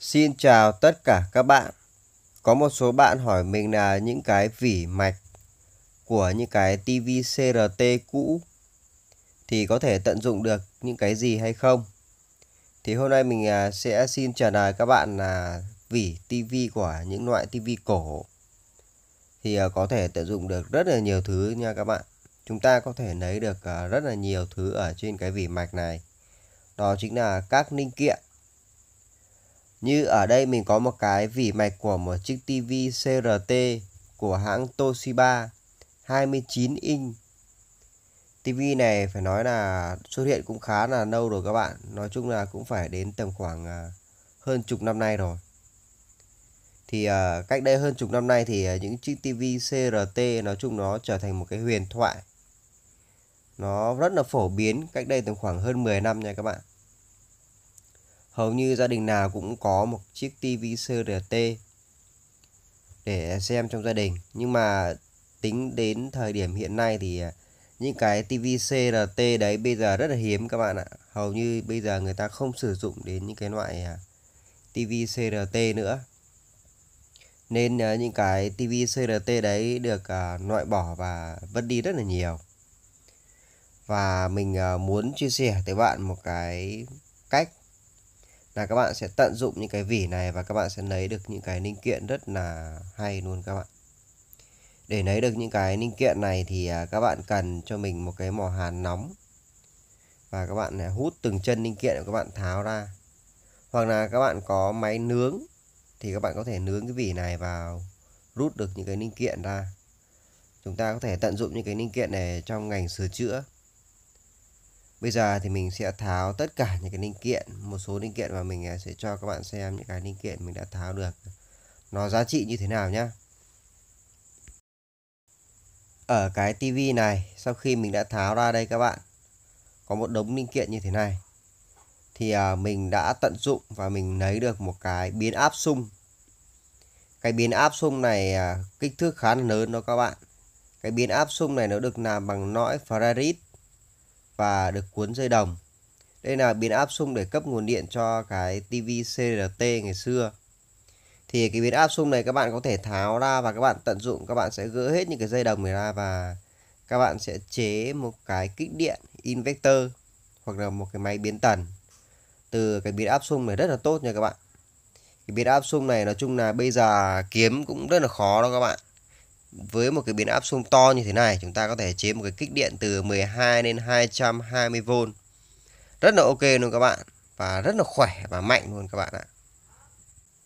Xin chào tất cả các bạn. Có một số bạn hỏi mình là những cái vỉ mạch của những cái TV CRT cũ thì có thể tận dụng được những cái gì hay không? Thì hôm nay mình à, sẽ xin trả lời các bạn là vỉ TV của những loại TV cổ thì à, có thể tận dụng được rất là nhiều thứ nha các bạn. Chúng ta có thể lấy được à, rất là nhiều thứ ở trên cái vỉ mạch này. Đó chính là các linh kiện như ở đây mình có một cái vỉ mạch của một chiếc TV CRT của hãng Toshiba 29 inch. TV này phải nói là xuất hiện cũng khá là lâu rồi các bạn. Nói chung là cũng phải đến tầm khoảng à, hơn chục năm nay rồi. Thì à, cách đây hơn chục năm nay thì à, những chiếc TV CRT nói chung nó trở thành một cái huyền thoại. Nó rất là phổ biến cách đây tầm khoảng hơn 10 năm nha các bạn hầu như gia đình nào cũng có một chiếc tivi CRT để xem trong gia đình nhưng mà tính đến thời điểm hiện nay thì à, những cái tivi CRT đấy bây giờ rất là hiếm các bạn ạ hầu như bây giờ người ta không sử dụng đến những cái loại à, tivi CRT nữa nên à, những cái tivi CRT đấy được loại bỏ và vứt đi rất là nhiều và mình muốn chia sẻ tới bạn một cái cách là các bạn sẽ tận dụng những cái vỉ này và các bạn sẽ lấy được những cái linh kiện rất là hay luôn các bạn để lấy được những cái linh kiện này thì à, các bạn cần cho mình một cái mỏ hàn nóng và các bạn à, hút từng chân linh kiện của các bạn tháo ra hoặc là các bạn có máy nướng thì các bạn có thể nướng cái vỉ này vào rút được những cái linh kiện ra chúng ta có thể tận dụng những cái linh kiện này trong ngành sửa chữa Bây giờ thì mình sẽ tháo tất cả những cái linh kiện Một số linh kiện mà mình à, sẽ cho các bạn xem những cái linh kiện mình đã tháo được Nó giá trị như thế nào nhé Ở cái tivi này sau khi mình đã tháo ra đây các bạn Có một đống linh kiện như thế này Thì à, mình đã tận dụng và mình lấy được một cái biến áp sung Cái biến áp sung này à, kích thước khá là lớn đó các bạn Cái biến áp sung này nó được làm bằng nõi Ferrarit và được cuốn dây đồng. Đây là biến áp sung để cấp nguồn điện cho cái TV CRT ngày xưa. Thì cái biến áp sung này các bạn có thể tháo ra và các bạn tận dụng các bạn sẽ gỡ hết những cái dây đồng này ra và các bạn sẽ chế một cái kích điện inverter hoặc là một cái máy biến tần từ cái biến áp sung này rất là tốt nha các bạn. Cái biến áp sung này nói chung là bây giờ kiếm cũng rất là khó đó các bạn với một cái biến áp xung to như thế này chúng ta có thể chế một cái kích điện từ 12 đến 220V rất là ok luôn các bạn và rất là khỏe và mạnh luôn các bạn ạ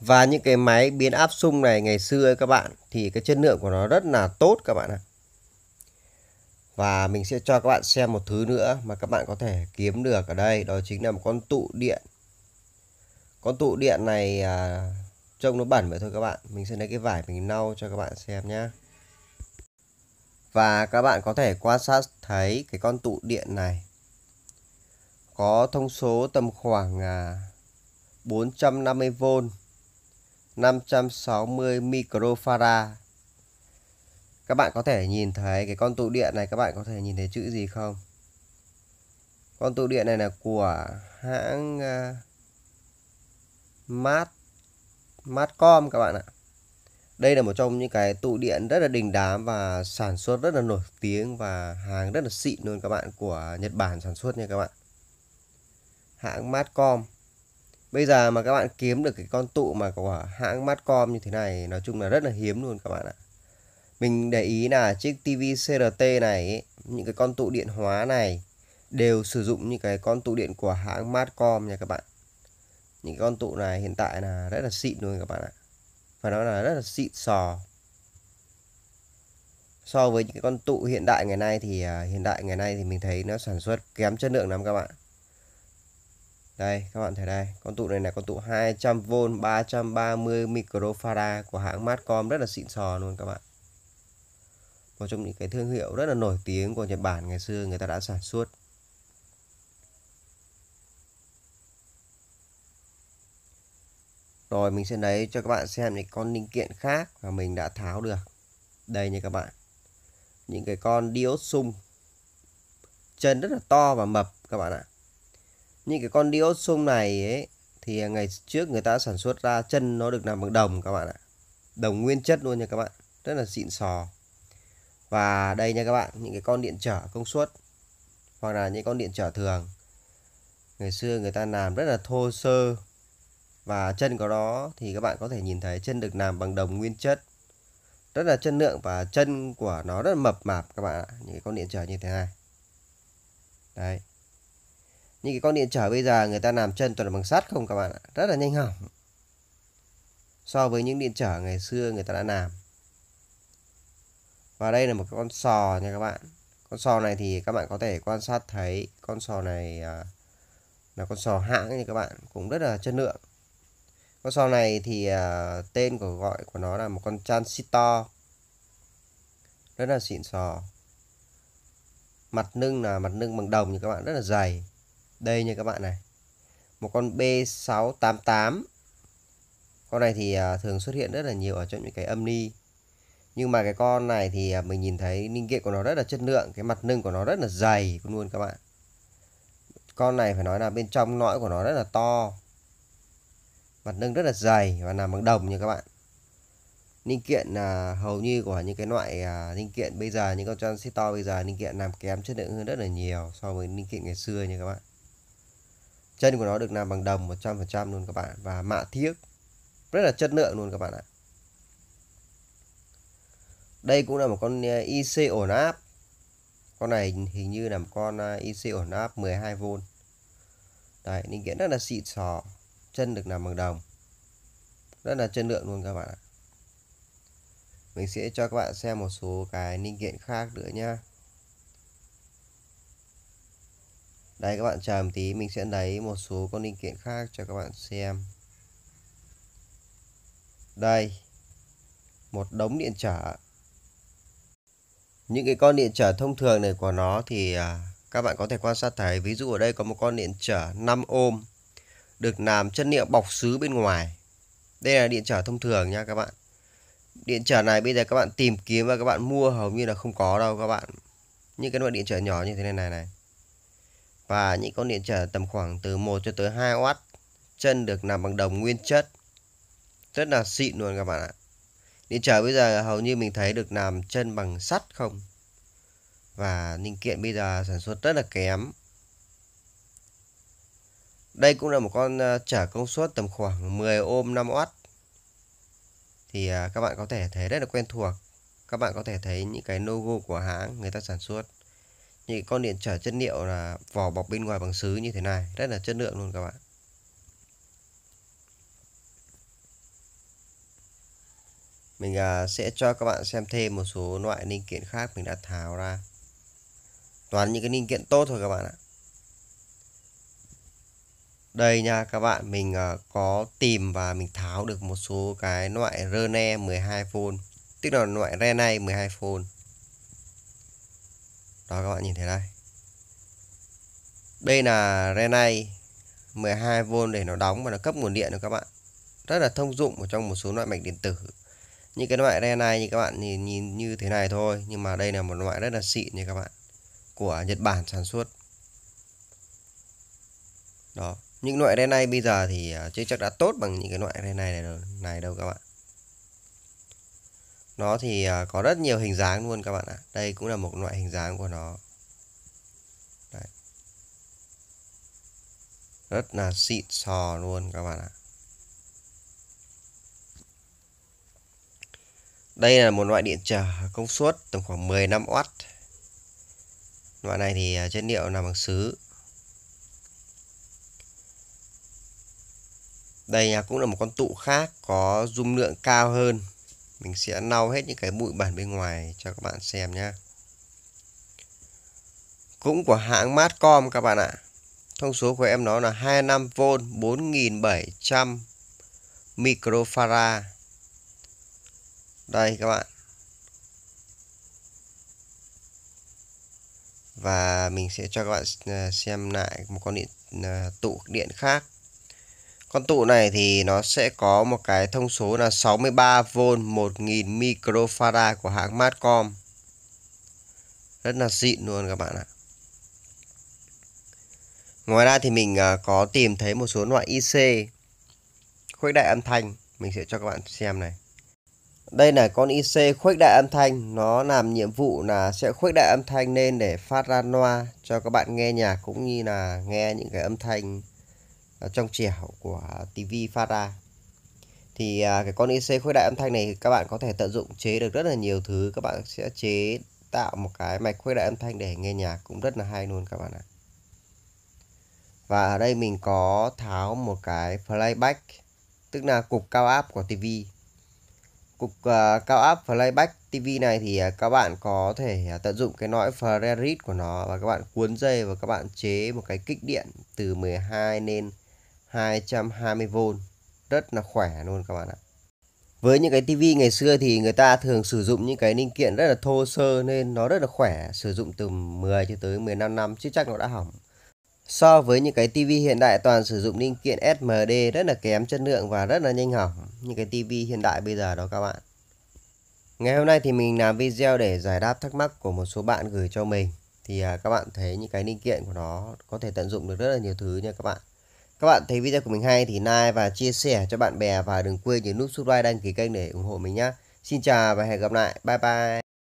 và những cái máy biến áp xung này ngày xưa ấy các bạn thì cái chất lượng của nó rất là tốt các bạn ạ và mình sẽ cho các bạn xem một thứ nữa mà các bạn có thể kiếm được ở đây đó chính là một con tụ điện con tụ điện này à, trông nó bẩn vậy thôi các bạn mình sẽ lấy cái vải mình lau cho các bạn xem nhé và các bạn có thể quan sát thấy cái con tụ điện này có thông số tầm khoảng 450V à, 560 microfarad các bạn có thể nhìn thấy cái con tụ điện này các bạn có thể nhìn thấy chữ gì không con tụ điện này là của hãng mát à, mát com các bạn ạ đây là một trong những cái tụ điện rất là đình đám và sản xuất rất là nổi tiếng và hàng rất là xịn luôn các bạn của Nhật Bản sản xuất nha các bạn. Hãng Matcom. Bây giờ mà các bạn kiếm được cái con tụ mà của hãng Matcom như thế này nói chung là rất là hiếm luôn các bạn ạ. Mình để ý là chiếc TV CRT này, những cái con tụ điện hóa này đều sử dụng những cái con tụ điện của hãng Matcom nha các bạn. Những con tụ này hiện tại là rất là xịn luôn các bạn ạ và nó là rất là xịn sò so với những cái con tụ hiện đại ngày nay thì uh, hiện đại ngày nay thì mình thấy nó sản xuất kém chất lượng lắm các bạn đây các bạn thấy đây con tụ này là con tụ 200V 330 microfarad của hãng Matcom rất là xịn sò luôn các bạn một trong những cái thương hiệu rất là nổi tiếng của Nhật Bản ngày xưa người ta đã sản xuất Rồi mình sẽ lấy cho các bạn xem những con linh kiện khác mà mình đã tháo được. Đây nha các bạn. Những cái con diốt sung. Chân rất là to và mập các bạn ạ. Những cái con diốt sung này ấy thì ngày trước người ta sản xuất ra chân nó được làm bằng đồng các bạn ạ. Đồng nguyên chất luôn nha các bạn. Rất là xịn sò. Và đây nha các bạn, những cái con điện trở công suất hoặc là những con điện trở thường. Ngày xưa người ta làm rất là thô sơ và chân của nó thì các bạn có thể nhìn thấy chân được làm bằng đồng nguyên chất rất là chất lượng và chân của nó rất là mập mạp các bạn ạ những cái con điện trở như thế này đấy những cái con điện trở bây giờ người ta làm chân toàn là bằng sắt không các bạn ạ rất là nhanh hỏng so với những điện trở ngày xưa người ta đã làm và đây là một con sò nha các bạn con sò này thì các bạn có thể quan sát thấy con sò này à, là con sò hãng nha các bạn cũng rất là chất lượng con sò này thì uh, tên của gọi của nó là một con transistor rất là xịn sò mặt nâng là mặt nâng bằng đồng như các bạn rất là dày đây như các bạn này một con B688 con này thì uh, thường xuất hiện rất là nhiều ở trong những cái âm ni nhưng mà cái con này thì uh, mình nhìn thấy linh kiện của nó rất là chất lượng cái mặt nâng của nó rất là dày luôn các bạn con này phải nói là bên trong nõi của nó rất là to mặt nâng rất là dày và làm bằng đồng nha các bạn linh kiện à, hầu như của những cái loại à, linh kiện bây giờ những con transistor bây giờ linh kiện làm kém chất lượng hơn rất là nhiều so với linh kiện ngày xưa nha các bạn chân của nó được làm bằng đồng 100% luôn các bạn và mạ thiếc rất là chất lượng luôn các bạn ạ đây cũng là một con à, IC ổn áp con này hình như là một con à, IC ổn áp 12V đấy linh kiện rất là xịn sò chân được làm bằng đồng rất là chất lượng luôn các bạn ạ mình sẽ cho các bạn xem một số cái linh kiện khác nữa nhá đây các bạn chờ một tí mình sẽ lấy một số con linh kiện khác cho các bạn xem đây một đống điện trở những cái con điện trở thông thường này của nó thì à, các bạn có thể quan sát thấy ví dụ ở đây có một con điện trở 5 ôm được làm chất liệu bọc xứ bên ngoài. Đây là điện trở thông thường nha các bạn. Điện trở này bây giờ các bạn tìm kiếm và các bạn mua hầu như là không có đâu các bạn. Những cái loại điện trở nhỏ như thế này này này. Và những con điện trở tầm khoảng từ 1 cho tới 2W. Chân được làm bằng đồng nguyên chất. Rất là xịn luôn các bạn ạ. Điện trở bây giờ hầu như mình thấy được làm chân bằng sắt không. Và linh kiện bây giờ sản xuất rất là kém đây cũng là một con trở ờ, công suất tầm khoảng 10 ôm 5W. Thì à, các bạn có thể thấy rất là quen thuộc. Các bạn có thể thấy những cái logo của hãng người ta sản xuất. Những con điện trở chất liệu là vỏ bọc bên ngoài bằng sứ như thế này. Rất là chất lượng luôn các bạn. Mình à, sẽ cho các bạn xem thêm một số loại linh kiện khác mình đã tháo ra. Toàn những cái linh kiện tốt thôi các bạn ạ. Đây nha các bạn, mình ờ, có tìm và mình tháo được một số cái loại Rene 12V Tức là loại Rene 12V Đó các bạn nhìn thấy đây Đây là Rene 12V để nó đóng và nó cấp nguồn điện được các bạn Rất là thông dụng ở trong một số loại mạch điện tử như cái loại Rene như các bạn nhìn, nhìn như thế này thôi Nhưng mà đây là một loại rất là xịn nha các bạn Của Nhật Bản sản xuất Đó những loại đen này bây giờ thì à, chưa chắc đã tốt bằng những cái loại đen này này đâu, này đâu các bạn nó thì à, có rất nhiều hình dáng luôn các bạn ạ đây cũng là một loại hình dáng của nó Đấy. rất là xịn sò luôn các bạn ạ đây là một loại điện trở công suất tầm khoảng 15W loại này thì à, chất liệu làm bằng sứ đây cũng là một con tụ khác có dung lượng cao hơn mình sẽ lau hết những cái bụi bẩn bên ngoài cho các bạn xem nhé cũng của hãng Matcom các bạn ạ thông số của em nó là 25V 4700 microfarad đây các bạn và mình sẽ cho các bạn ờ, xem lại một con điện ờ, tụ điện khác con tụ này thì nó sẽ có một cái thông số là 63V 1000 microfarad của hãng Matcom. Rất là xịn luôn các bạn ạ. Ngoài ra thì mình à, có tìm thấy một số loại IC khuếch đại âm thanh. Mình sẽ cho các bạn xem này. Đây là con IC khuếch đại âm thanh. Nó làm nhiệm vụ là sẽ khuếch đại âm thanh lên để phát ra loa cho các bạn nghe nhạc cũng như là nghe những cái âm thanh trong trẻo của TV Fara thì à, cái con IC khuếch đại âm thanh này các bạn có thể tận dụng chế được rất là nhiều thứ các bạn sẽ chế tạo một cái mạch khuếch đại âm thanh để nghe nhạc cũng rất là hay luôn các bạn ạ và ở đây mình có tháo một cái playback tức là cục cao áp của TV cục uh, cao áp playback TV này thì uh, các bạn có thể uh, tận dụng cái lõi Ferrarit của nó và các bạn cuốn dây và các bạn chế một cái kích điện từ 12 lên 220V rất là khỏe luôn các bạn ạ với những cái tivi ngày xưa thì người ta thường sử dụng những cái linh kiện rất là thô sơ nên nó rất là khỏe sử dụng từ 10 cho tới 15 năm chứ chắc nó đã hỏng so với những cái tivi hiện đại toàn sử dụng linh kiện SMD rất là kém chất lượng và rất là nhanh hỏng những cái tivi hiện đại bây giờ đó các bạn ngày hôm nay thì mình làm video để giải đáp thắc mắc của một số bạn gửi cho mình thì à, các bạn thấy những cái linh kiện của nó có thể tận dụng được rất là nhiều thứ nha các bạn các bạn thấy video của mình hay thì like và chia sẻ cho bạn bè và đừng quên nhấn nút subscribe đăng ký kênh để ủng hộ mình nhé. Xin chào và hẹn gặp lại. Bye bye.